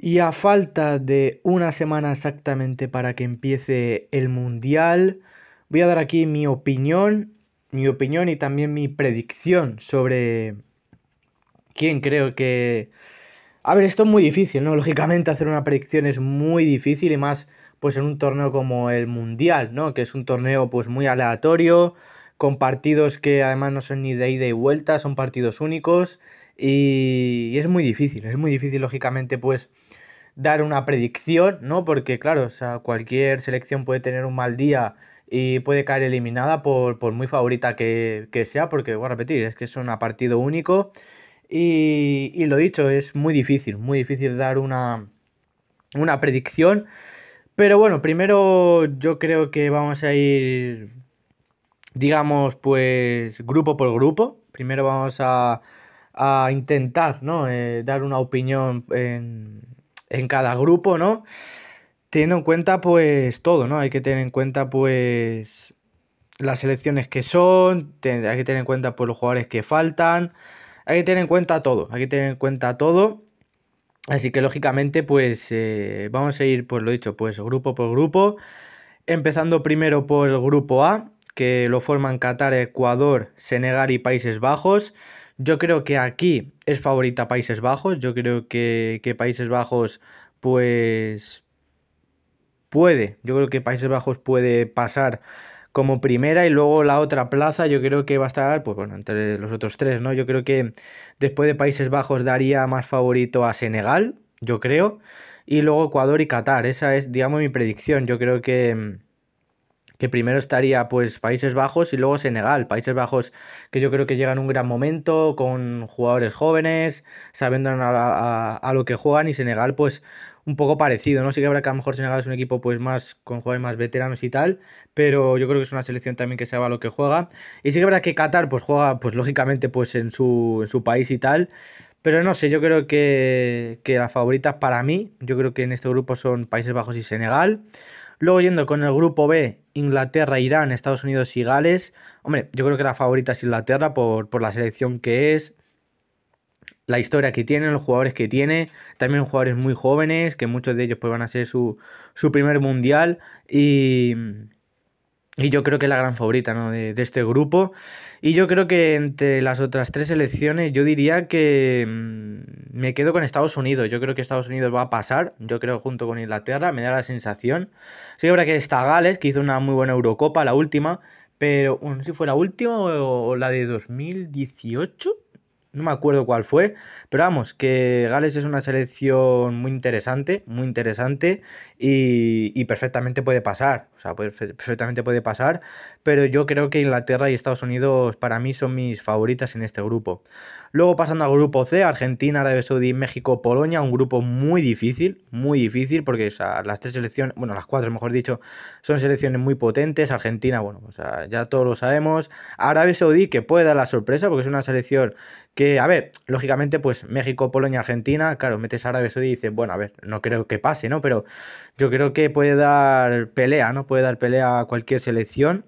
Y a falta de una semana exactamente para que empiece el Mundial, voy a dar aquí mi opinión, mi opinión y también mi predicción sobre quién creo que... A ver, esto es muy difícil, ¿no? Lógicamente hacer una predicción es muy difícil y más pues en un torneo como el Mundial, ¿no? Que es un torneo pues muy aleatorio, con partidos que además no son ni de ida y vuelta, son partidos únicos y es muy difícil, es muy difícil, lógicamente, pues dar una predicción, ¿no? Porque, claro, o sea, cualquier selección puede tener un mal día y puede caer eliminada por, muy favorita que, sea, porque voy a repetir, es que es un partido único. Y, y, lo dicho, es muy difícil, muy difícil dar una, una predicción. Pero bueno, primero yo creo que vamos a ir, digamos, pues grupo por grupo. Primero vamos a a intentar, ¿no? Eh, dar una opinión en, cada grupo, ¿no? Teniendo en cuenta, pues, todo, ¿no? Hay que tener en cuenta, pues, las selecciones que son, hay que tener en cuenta, pues, los jugadores que faltan, hay que tener en cuenta todo, hay que tener en cuenta todo. Así que, lógicamente, pues, eh, vamos a ir, pues, lo dicho, pues, grupo por grupo, empezando primero por el grupo A, que lo forman Qatar, Ecuador, Senegal y Países Bajos. Yo creo que aquí es favorita Países Bajos. Yo creo que, Países Bajos, pues. Puede. Yo creo que Países Bajos puede pasar como primera y luego la otra plaza yo creo que va a estar, pues bueno, entre los otros tres, ¿no? Yo creo que después de Países Bajos daría más favorito a Senegal, yo creo, y luego Ecuador y Qatar, esa es, digamos, mi predicción, yo creo que que primero estaría pues Países Bajos y luego Senegal. Países Bajos que yo creo que llegan un gran momento con jugadores jóvenes, sabiendo a, lo que juegan y Senegal pues un poco parecido, ¿no? Sí que habrá que a lo mejor Senegal es un equipo pues más con jugadores más veteranos y tal, pero yo creo que es una selección también que sabe a lo que juega. Y sí que habrá que Qatar pues juega pues lógicamente pues en su, país y tal. Pero no sé, yo creo que, que las favoritas para mí, yo creo que en este grupo son Países Bajos y Senegal. Luego yendo con el grupo B, Inglaterra, Irán, Estados Unidos y Gales. Hombre, yo creo que la favorita es Inglaterra por, la selección que es, la historia que tiene, los jugadores que tiene, también jugadores muy jóvenes, que muchos de ellos pues, van a ser su, su primer mundial y y yo creo que es la gran favorita ¿no? de, este grupo. Y yo creo que entre las otras tres selecciones yo diría que mm, me quedo con Estados Unidos. Yo creo que Estados Unidos va a pasar. Yo creo junto con Inglaterra, me da la sensación. Sí, habrá que está Gales, que hizo una muy buena Eurocopa, la última. Pero no si fue la última o la de 2018. No me acuerdo cuál fue, pero vamos, que Gales es una selección muy interesante, muy interesante y, y perfectamente puede pasar. O sea, perfectamente puede pasar, pero yo creo que Inglaterra y Estados Unidos para mí son mis favoritas en este grupo. Luego pasando al grupo C, Argentina, Arabia Saudí, México, Polonia, un grupo muy difícil, muy difícil, porque las tres selecciones, bueno, las cuatro mejor dicho, son selecciones muy potentes. Argentina, bueno, ya todos lo sabemos. Arabia Saudí, que puede dar la sorpresa, porque es una selección que, a ver, lógicamente, pues México, Polonia, Argentina, claro, metes a Arabia Saudí y dices, bueno, a ver, no creo que pase, ¿no? Pero yo creo que puede dar pelea, ¿no? puede dar pelea a cualquier selección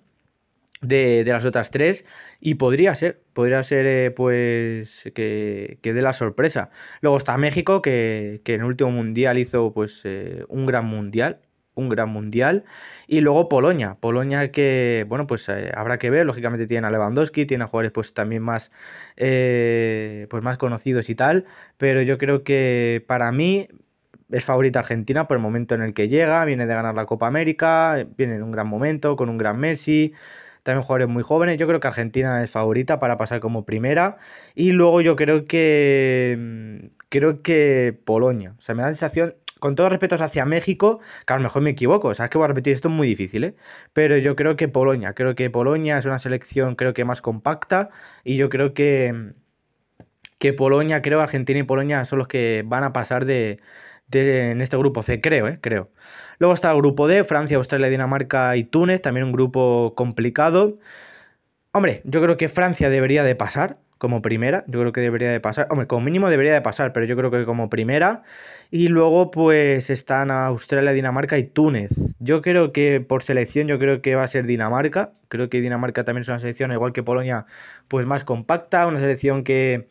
de, las otras tres y podría ser, podría ser eh, pues que, dé la sorpresa. Luego está México que, en el último mundial hizo pues eh, un gran mundial, un gran mundial. Y luego Polonia. Polonia que, bueno, pues eh, habrá que ver. Lógicamente tiene a Lewandowski, tiene a jugadores pues también más, pues, más conocidos y tal. Pero yo creo que para mí es favorita Argentina por el momento en el que llega, viene de ganar la Copa América, viene en un gran momento, con un gran Messi, también jugadores muy jóvenes. Yo creo que Argentina es favorita para pasar como primera. Y luego yo creo que. Mm, creo que Polonia. O sea, me da la sensación. Con todos respetos hacia México, que a lo mejor me equivoco, o es que voy a repetir esto es muy difícil, ¿eh? pero yo creo que Polonia, creo que Polonia es una selección creo que más compacta y yo creo que, mm, que Polonia, creo Argentina y Polonia son los que van a pasar de, en este grupo C, creo, ¿eh? creo. Luego está el grupo D, Francia, Australia, Dinamarca y Túnez, también un grupo complicado. Hombre, yo creo que Francia debería de pasar como primera, yo creo que debería de pasar, hombre, como mínimo debería de pasar, pero yo creo que como primera. Y luego pues están Australia, Dinamarca y Túnez. Yo creo que por selección yo creo que va a ser Dinamarca, creo que Dinamarca también es una selección, igual que Polonia, pues más compacta, una selección que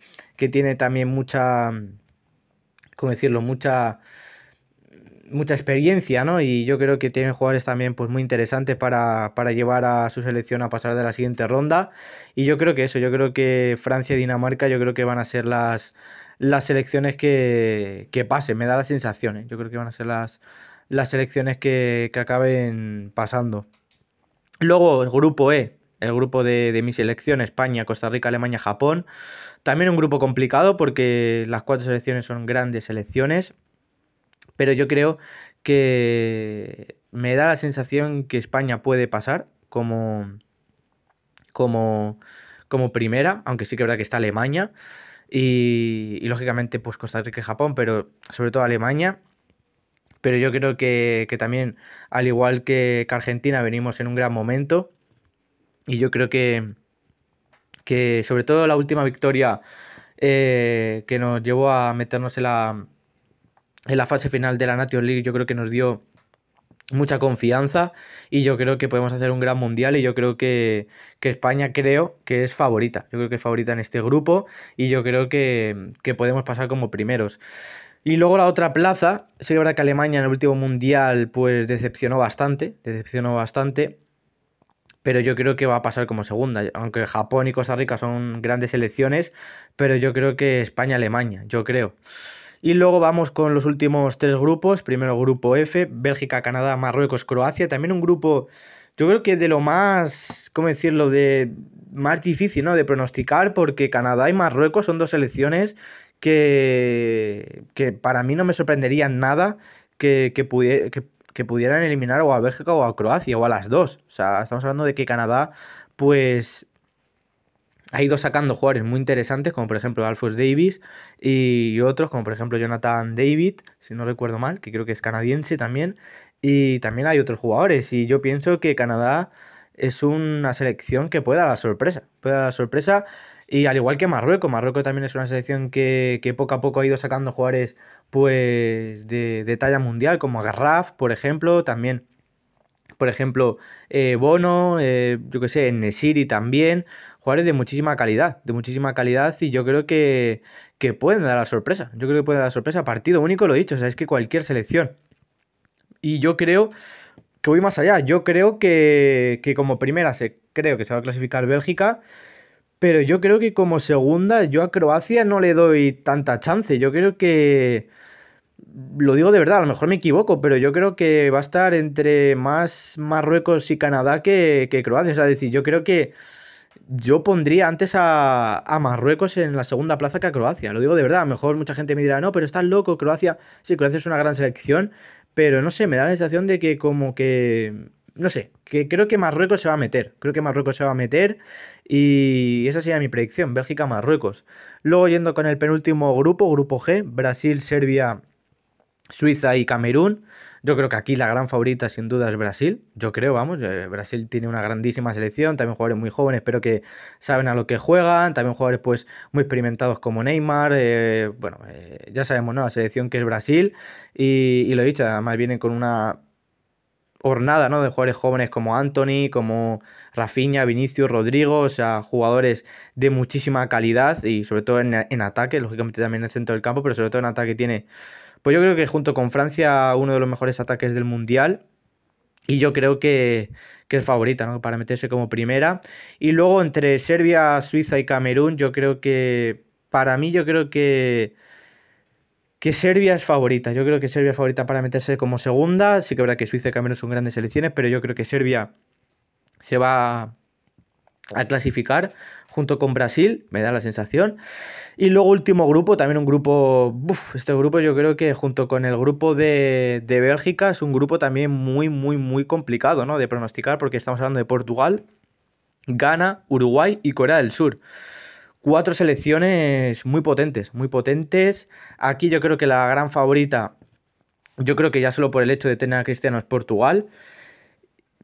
tiene también mucha como decirlo? Mucha mucha experiencia, ¿no? Y yo creo que tienen jugadores también pues muy interesantes para, para, llevar a su selección a pasar de la siguiente ronda. Y yo creo que eso, yo creo que Francia y Dinamarca yo creo que van a ser las, las selecciones que, que pasen, me da la sensación, ¿eh? yo creo que van a ser las, las selecciones que, acaben pasando. Luego el grupo E, el grupo de, de mi selección, España, Costa Rica, Alemania, Japón. También un grupo complicado porque las cuatro selecciones son grandes selecciones, pero yo creo que me da la sensación que España puede pasar como, como, como primera, aunque sí que es verdad que está Alemania y, lógicamente pues Costa Rica y Japón, pero sobre todo Alemania. Pero yo creo que, también, al igual que Argentina, venimos en un gran momento y yo creo que, que sobre todo la última victoria eh, que nos llevó a meternos en la, en la fase final de la Nations League, yo creo que nos dio mucha confianza y yo creo que podemos hacer un gran mundial y yo creo que, España creo que es favorita, yo creo que es favorita en este grupo y yo creo que, podemos pasar como primeros. Y luego la otra plaza, sí verdad que Alemania en el último mundial pues decepcionó bastante, decepcionó bastante pero yo creo que va a pasar como segunda, aunque Japón y Costa Rica son grandes selecciones, pero yo creo que España-Alemania, yo creo. Y luego vamos con los últimos tres grupos, primero grupo F, Bélgica, Canadá, Marruecos, Croacia, también un grupo, yo creo que de lo más, ¿cómo decirlo?, de más difícil, ¿no?, de pronosticar, porque Canadá y Marruecos son dos selecciones que, que para mí no me sorprenderían nada que, que, que pudieran eliminar o a Bélgica o a Croacia o a las dos. O sea, estamos hablando de que Canadá, pues ha ido sacando jugadores muy interesantes, como por ejemplo Alphonse Davis y otros, como por ejemplo Jonathan David, si no recuerdo mal, que creo que es canadiense también. Y también hay otros jugadores. Y yo pienso que Canadá es una selección que puede dar sorpresa. Puede dar la sorpresa y al igual que Marruecos, Marruecos también es una selección que, poco a poco ha ido sacando jugadores pues de, talla mundial, como Garraf, por ejemplo, también por ejemplo, eh, Bono, eh, yo qué sé, Nesiri también, jugadores de muchísima calidad, de muchísima calidad y yo creo que, que pueden dar la sorpresa, yo creo que pueden dar la sorpresa, partido único lo he dicho, o sea, es que cualquier selección. Y yo creo que voy más allá, yo creo que, que como primera se, creo que se va a clasificar Bélgica pero yo creo que como segunda, yo a Croacia no le doy tanta chance. Yo creo que. Lo digo de verdad, a lo mejor me equivoco, pero yo creo que va a estar entre más Marruecos y Canadá que, Croacia. O sea, es decir, yo creo que yo pondría antes a, a, Marruecos en la segunda plaza que a Croacia. Lo digo de verdad, a lo mejor mucha gente me dirá, no, pero estás loco, Croacia. Sí, Croacia es una gran selección, pero no sé, me da la sensación de que como que no sé, que creo que Marruecos se va a meter, creo que Marruecos se va a meter y esa sería mi predicción, Bélgica-Marruecos. Luego yendo con el penúltimo grupo, grupo G, Brasil, Serbia, Suiza y Camerún. Yo creo que aquí la gran favorita sin duda es Brasil. Yo creo, vamos, eh, Brasil tiene una grandísima selección, también jugadores muy jóvenes, pero que saben a lo que juegan, también jugadores pues muy experimentados como Neymar. Eh, bueno, eh, ya sabemos, ¿no? La selección que es Brasil y, y lo he dicho, además vienen con una hornada ¿no? de jugadores jóvenes como Anthony, como Rafinha, Vinicius, Rodrigo, o sea, jugadores de muchísima calidad y sobre todo en, ataque, lógicamente también en el centro del campo, pero sobre todo en ataque tiene, pues yo creo que junto con Francia uno de los mejores ataques del Mundial y yo creo que, que es favorita ¿no? para meterse como primera. Y luego entre Serbia, Suiza y Camerún, yo creo que, para mí yo creo que que Serbia es favorita. Yo creo que Serbia es favorita para meterse como segunda. Sí que verdad que Suiza y Camerún son grandes selecciones, pero yo creo que Serbia se va a clasificar junto con Brasil, me da la sensación. Y luego último grupo, también un grupo, este grupo yo creo que junto con el grupo de, de, Bélgica es un grupo también muy, muy, muy complicado ¿no? de pronosticar porque estamos hablando de Portugal, Ghana, Uruguay y Corea del Sur cuatro selecciones muy potentes, muy potentes. Aquí yo creo que la gran favorita, yo creo que ya solo por el hecho de tener a Cristiano es Portugal.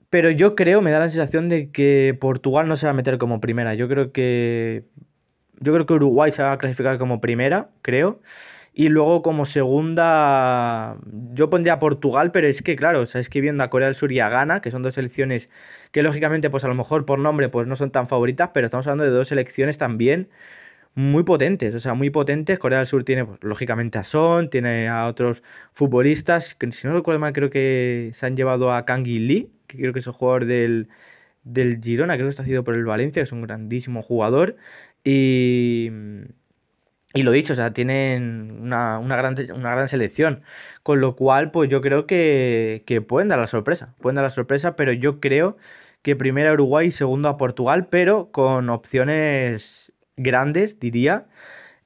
Pero yo creo, me da la sensación de que Portugal no se va a meter como primera. Yo creo que. Yo creo que Uruguay se va a clasificar como primera, creo. Y luego como segunda, yo pondría a Portugal, pero es que claro, es que viendo a Corea del Sur y a Ghana, que son dos selecciones que lógicamente pues a lo mejor por nombre pues no son tan favoritas, pero estamos hablando de dos selecciones también muy potentes, o sea, muy potentes. Corea del Sur tiene pues, lógicamente a Son, tiene a otros futbolistas, que si no recuerdo mal creo que se han llevado a Yi Lee, que creo que es un jugador del, del Girona, creo que está sido por el Valencia, que es un grandísimo jugador. Y y lo dicho, o sea, tienen una, gran, una gran selección. Con lo cual, pues yo creo que, pueden dar la sorpresa. Pueden dar la sorpresa, pero yo creo que primero a Uruguay y segundo a Portugal, pero con opciones grandes, diría,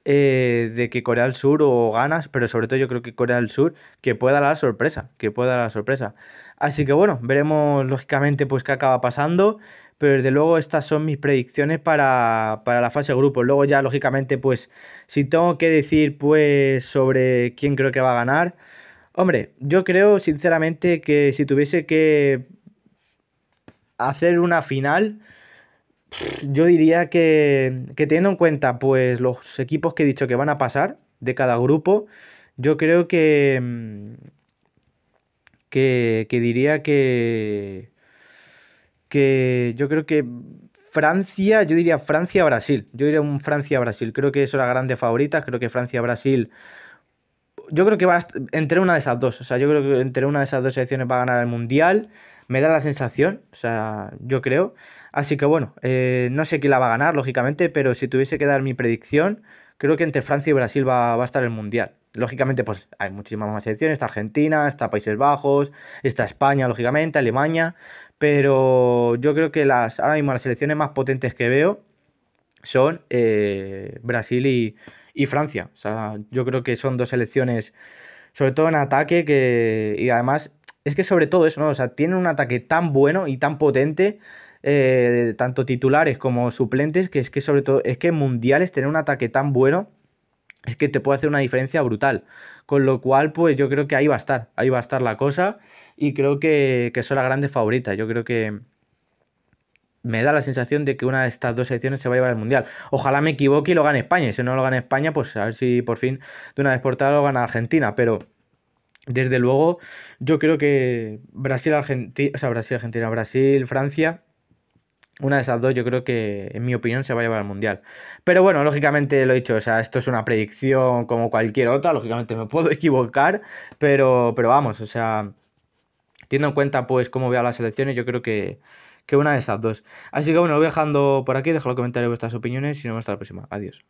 eh, de que Corea del Sur o ganas, pero sobre todo yo creo que Corea del Sur, que pueda dar la sorpresa, que pueda dar la sorpresa. Así que bueno, veremos lógicamente pues qué acaba pasando pero desde luego estas son mis predicciones para, la fase de grupos. Luego ya, lógicamente, pues si tengo que decir pues sobre quién creo que va a ganar, hombre, yo creo sinceramente que si tuviese que hacer una final, yo diría que, que teniendo en cuenta pues los equipos que he dicho que van a pasar de cada grupo, yo creo que, que diría que que yo creo que Francia, yo diría Francia-Brasil, yo diría un Francia-Brasil, creo que es las grandes favorita creo que Francia-Brasil, yo creo que va a, entre una de esas dos, o sea, yo creo que entre una de esas dos selecciones va a ganar el Mundial, me da la sensación, o sea, yo creo, así que bueno, eh, no sé quién la va a ganar, lógicamente, pero si tuviese que dar mi predicción, creo que entre Francia y Brasil va a estar el Mundial. Lógicamente, pues hay muchísimas más selecciones, está Argentina, está Países Bajos, está España, lógicamente, Alemania, pero yo creo que las, ahora mismo las selecciones más potentes que veo son eh, Brasil y, Francia. O sea, yo creo que son dos selecciones, sobre todo en ataque, que, y además es que sobre todo eso, ¿no? O sea, tienen un ataque tan bueno y tan potente, eh, tanto titulares como suplentes, que es que sobre todo, es que mundiales tener un ataque tan bueno es que te puede hacer una diferencia brutal. Con lo cual, pues yo creo que ahí va a estar, ahí va a estar la cosa y creo que, que son las grandes favoritas. Yo creo que me da la sensación de que una de estas dos selecciones se va a llevar al Mundial. Ojalá me equivoque y lo gane España. Y si no lo gana España, pues a ver si por fin de una vez por todas lo gana Argentina. Pero desde luego yo creo que Brasil, Argentina, o sea, Brasil, Argentina, Brasil, Francia una de esas dos yo creo que, en mi opinión, se va a llevar al Mundial. Pero bueno, lógicamente lo he dicho, o sea, esto es una predicción como cualquier otra, lógicamente me puedo equivocar, pero, pero vamos, o sea, teniendo en cuenta pues cómo veo las selecciones, yo creo que, que una de esas dos. Así que bueno, lo voy dejando por aquí, dejo los comentarios vuestras opiniones y nos vemos hasta la próxima. Adiós.